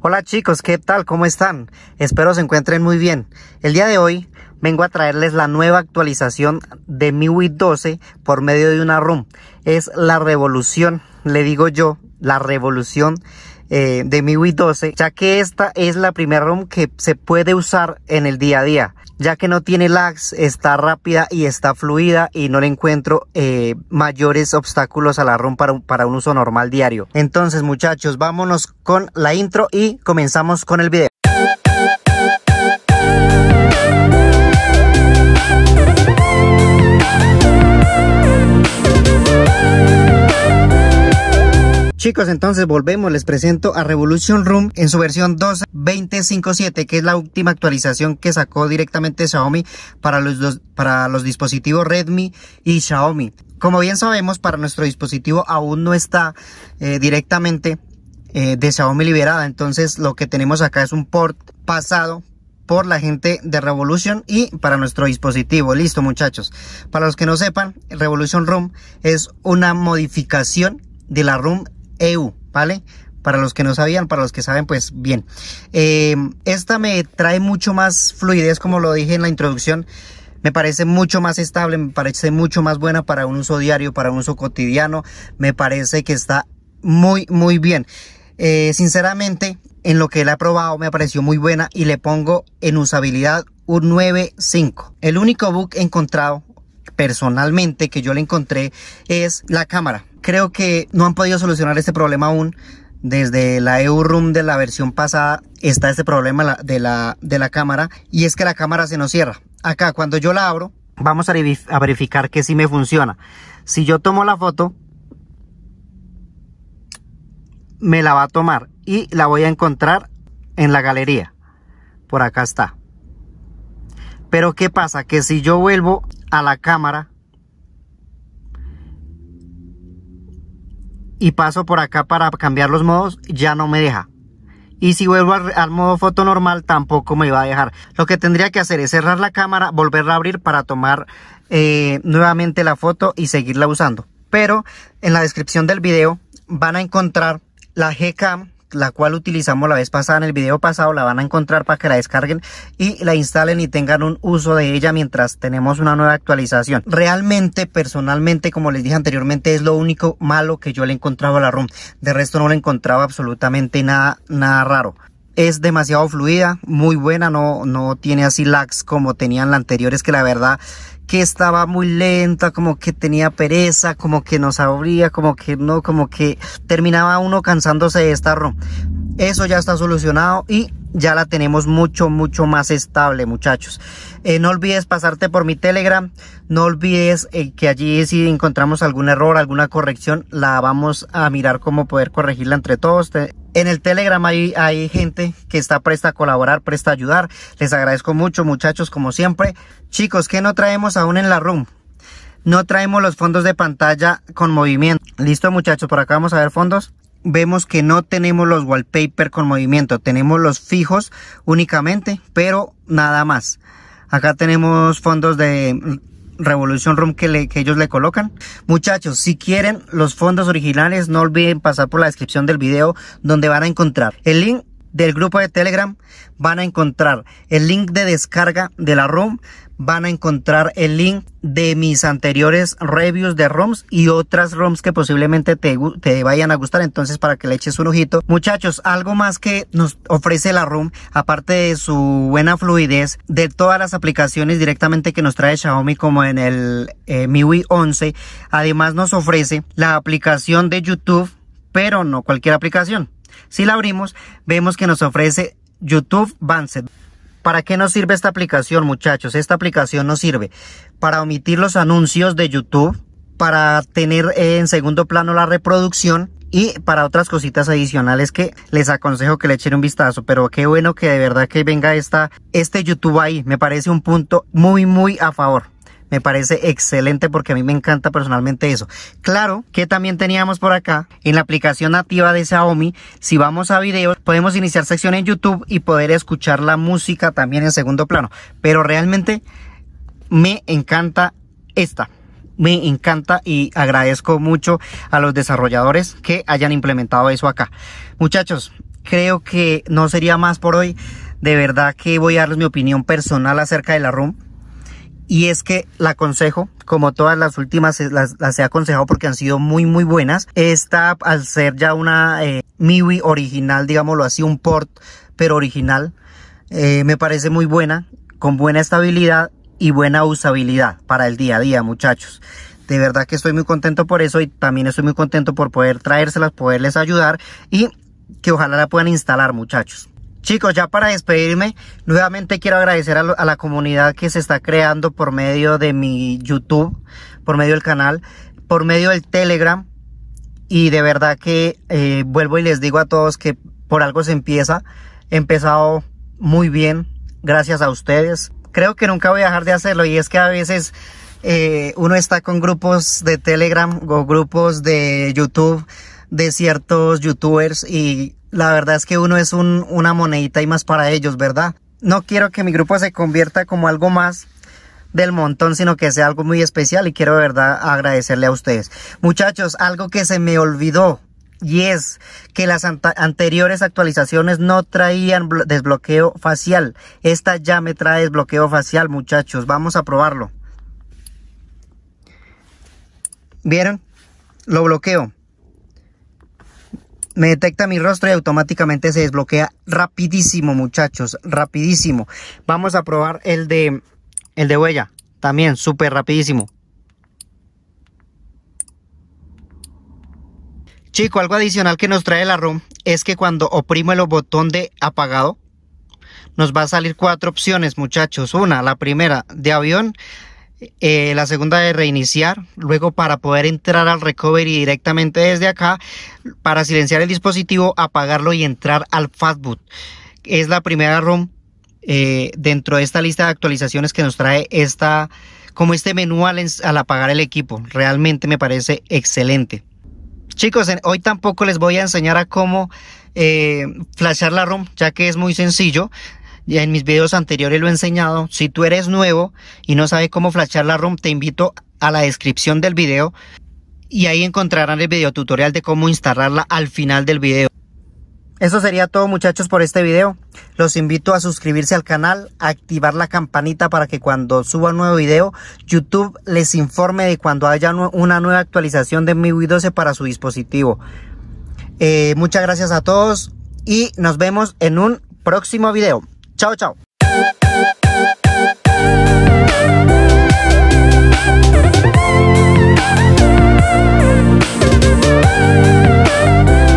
Hola chicos, ¿qué tal? ¿Cómo están? Espero se encuentren muy bien. El día de hoy vengo a traerles la nueva actualización de MIUI 12 por medio de una ROM. Es la revolución, le digo yo, la revolución eh, de de Wii 12, ya que esta es la primera ROM que se puede usar en el día a día, ya que no tiene lags, está rápida y está fluida y no le encuentro eh, mayores obstáculos a la ROM para para un uso normal diario. Entonces muchachos, vámonos con la intro y comenzamos con el video. Chicos, entonces volvemos, les presento a Revolution Room en su versión 2.2057, que es la última actualización que sacó directamente Xiaomi para los, para los dispositivos Redmi y Xiaomi. Como bien sabemos, para nuestro dispositivo aún no está eh, directamente eh, de Xiaomi liberada, entonces lo que tenemos acá es un port pasado por la gente de Revolution y para nuestro dispositivo. Listo muchachos. Para los que no sepan, Revolution Room es una modificación de la Room EU, ¿vale? Para los que no sabían, para los que saben, pues bien. Eh, esta me trae mucho más fluidez, como lo dije en la introducción. Me parece mucho más estable, me parece mucho más buena para un uso diario, para un uso cotidiano. Me parece que está muy, muy bien. Eh, sinceramente, en lo que la he probado me pareció muy buena y le pongo en usabilidad un 9.5. El único bug encontrado personalmente que yo le encontré es la cámara. Creo que no han podido solucionar este problema aún. Desde la EURoom de la versión pasada está este problema de la, de la cámara y es que la cámara se nos cierra. Acá cuando yo la abro vamos a, verificar que si me funciona. Si yo tomo la foto me la va a tomar y la voy a encontrar en la galería. Por acá está. Pero ¿qué pasa? Que si yo vuelvo a la cámara y paso por acá para cambiar los modos, ya no me deja. Y si vuelvo al, modo foto normal, tampoco me va a dejar. Lo que tendría que hacer es cerrar la cámara, volverla a abrir para tomar eh, nuevamente la foto y seguirla usando. Pero en la descripción del video van a encontrar la Gcam la cual utilizamos la vez pasada en el video pasado, la van a encontrar para que la descarguen y la instalen y tengan un uso de ella mientras tenemos una nueva actualización. Realmente, personalmente, como les dije anteriormente, es lo único malo que yo le encontrado a la ROM. De resto no le encontraba absolutamente nada, nada raro es demasiado fluida, muy buena, no, no tiene así lags como tenían anterior anteriores que la verdad que estaba muy lenta, como que tenía pereza, como que no sabría, como que no, como que terminaba uno cansándose de estarlo. Eso ya está solucionado y ya la tenemos mucho, mucho más estable, muchachos. Eh, no olvides pasarte por mi Telegram. No olvides eh, que allí si encontramos algún error, alguna corrección, la vamos a mirar cómo poder corregirla entre todos. en el Telegram hay, hay gente que está presta a colaborar, presta a ayudar. Les agradezco mucho, muchachos, como siempre. Chicos, ¿qué no traemos aún en la room? No traemos los fondos de pantalla con movimiento. Listo, muchachos, por acá vamos a ver fondos vemos que no tenemos los wallpaper con movimiento, tenemos los fijos únicamente, pero nada más. Acá tenemos fondos de Revolution Room que, que ellos le colocan. Muchachos, si quieren los fondos originales, no olviden pasar por la descripción del video donde van a encontrar el link del grupo de Telegram van a encontrar el link de descarga de la ROM, van a encontrar el link de mis anteriores reviews de ROMs y otras ROMs que posiblemente te, te vayan a gustar, entonces para que le eches un ojito. Muchachos, algo más que nos ofrece la ROM, aparte de su buena fluidez, de todas las aplicaciones directamente que nos trae Xiaomi como en el eh, MIUI 11, además nos ofrece la aplicación de YouTube, pero no cualquier aplicación si la abrimos, vemos que nos ofrece YouTube Vanced. ¿Para qué nos sirve esta aplicación, muchachos? Esta aplicación nos sirve para omitir los anuncios de YouTube, para tener eh, en segundo plano la reproducción y para otras cositas adicionales que les aconsejo que le echen un vistazo. Pero qué bueno que de verdad que venga esta, este YouTube ahí. Me parece un punto muy, muy a favor me parece excelente porque a mí me encanta personalmente eso. Claro que también teníamos por acá en la aplicación nativa de Xiaomi, si vamos a videos podemos iniciar sección en YouTube y poder escuchar la música también en segundo plano. Pero realmente me encanta esta me encanta y agradezco mucho a los desarrolladores que hayan implementado eso acá. Muchachos, creo que no sería más por hoy. De verdad que voy a darles mi opinión personal acerca de la room. Y es que la aconsejo, como todas las últimas eh, las, he aconsejado porque han sido muy muy buenas. Esta al ser ya una eh, MIUI original, digámoslo así, un port pero original, eh, me parece muy buena, con buena estabilidad y buena usabilidad para el día a día muchachos. De verdad que estoy muy contento por eso y también estoy muy contento por poder traérselas, poderles ayudar y que ojalá la puedan instalar muchachos. Chicos, ya para despedirme, nuevamente quiero agradecer a, la comunidad que se está creando por medio de mi YouTube, por medio del canal, por medio del Telegram. Y de verdad que eh, vuelvo y les digo a todos que por algo se empieza. He empezado muy bien, gracias a ustedes. Creo que nunca voy a dejar de hacerlo y es que a veces eh, uno está con grupos de Telegram o grupos de YouTube de ciertos youtubers y la verdad es que uno es una monedita y más para ellos, ¿verdad? No quiero que mi grupo se convierta como algo más del montón, sino que sea algo muy especial y quiero de verdad agradecerle a ustedes. Muchachos, algo que se me olvidó y es que las anteriores actualizaciones no traían desbloqueo facial. Esta ya me trae desbloqueo facial, muchachos. Vamos a probarlo. ¿Vieron? Lo bloqueo. Me detecta mi rostro y automáticamente se desbloquea rapidísimo, muchachos, rapidísimo. Vamos a probar el de el de huella, también súper rapidísimo. Chico, algo adicional que nos trae la ROM es que cuando oprimo el botón de apagado, nos va a salir cuatro opciones, muchachos. Una, la primera, de avión. Eh, la segunda de reiniciar, luego para poder entrar al recovery directamente desde acá, para silenciar el dispositivo, apagarlo y entrar al fastboot. Es la primera ROM eh, dentro de esta lista de actualizaciones que nos trae esta, como este menú al, apagar el equipo. Realmente me parece excelente. Chicos, hoy tampoco les voy a enseñar a cómo eh, flashear la ROM, ya que es muy sencillo en mis videos anteriores lo he enseñado. Si tú eres nuevo y no sabes cómo flashear la ROM, te invito a la descripción del video y ahí encontrarán el video tutorial de cómo instalarla al final del video. Eso sería todo muchachos por este video. Los invito a suscribirse al canal, a activar la campanita para que cuando suba un nuevo video, YouTube les informe de cuando haya una nueva actualización de MIUI 12 para su dispositivo. Eh, muchas gracias a todos y nos vemos en un próximo video. Chào ciao Thank you.